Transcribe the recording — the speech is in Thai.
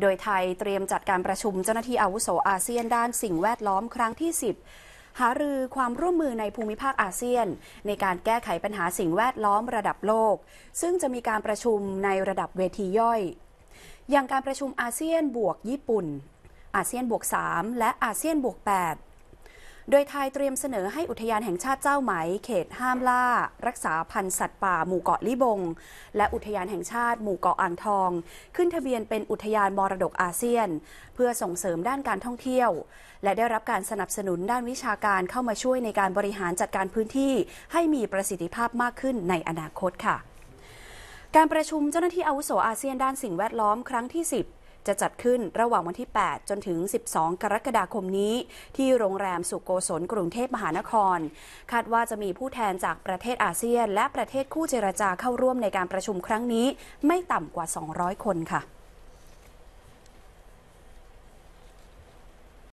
โดยไทยเตรียมจัดการประชุมเจ้าหน้าที่อาวุโสอาเซียนด้านสิ่งแวดล้อมครั้งที่ 10 หารือความร่วมมือในภูมิภาคอาเซียน ในการแก้ไขปัญหาสิ่งแวดล้อมระดับโลก ซึ่งจะมีการประชุมในระดับเวทีย่อย อย่างการประชุมอาเซียนบวกญี่ปุ่น อาเซียนบวก 3 และอาเซียนบวก 8โดยไทยเตรียมเสนอให้อุทยานแห่งชาติเจ้าไหมเขต ห้ามล่า รักษาพันธุ์สัตว์ป่าหมู่เกาะลิบง และอุทยานแห่งชาติหมู่เกาะอ่างทอง ขึ้นทะเบียนเป็นอุทยานมรดกอาเซียน เพื่อส่งเสริมด้านการท่องเที่ยว และได้รับการสนับสนุนด้านวิชาการเข้ามาช่วยในการบริหารจัดการพื้นที่ให้มีประสิทธิภาพมากขึ้นในอนาคตค่ะ การประชุมเจ้าหน้าที่อาวุโสอาเซียนด้านสิ่งแวดล้อมครั้งที่10จะจัดขึ้นระหว่างวันที่ 8 จนถึง 12 กรกฎาคมนี้ ที่โรงแรมสุโกศลกรุงเทพมหานคร คาดว่าจะมีผู้แทนจากประเทศอาเซียน และประเทศคู่เจรจาเข้าร่วมในการประชุมครั้งนี้ ไม่ต่ำกว่า 200 คนค่ะ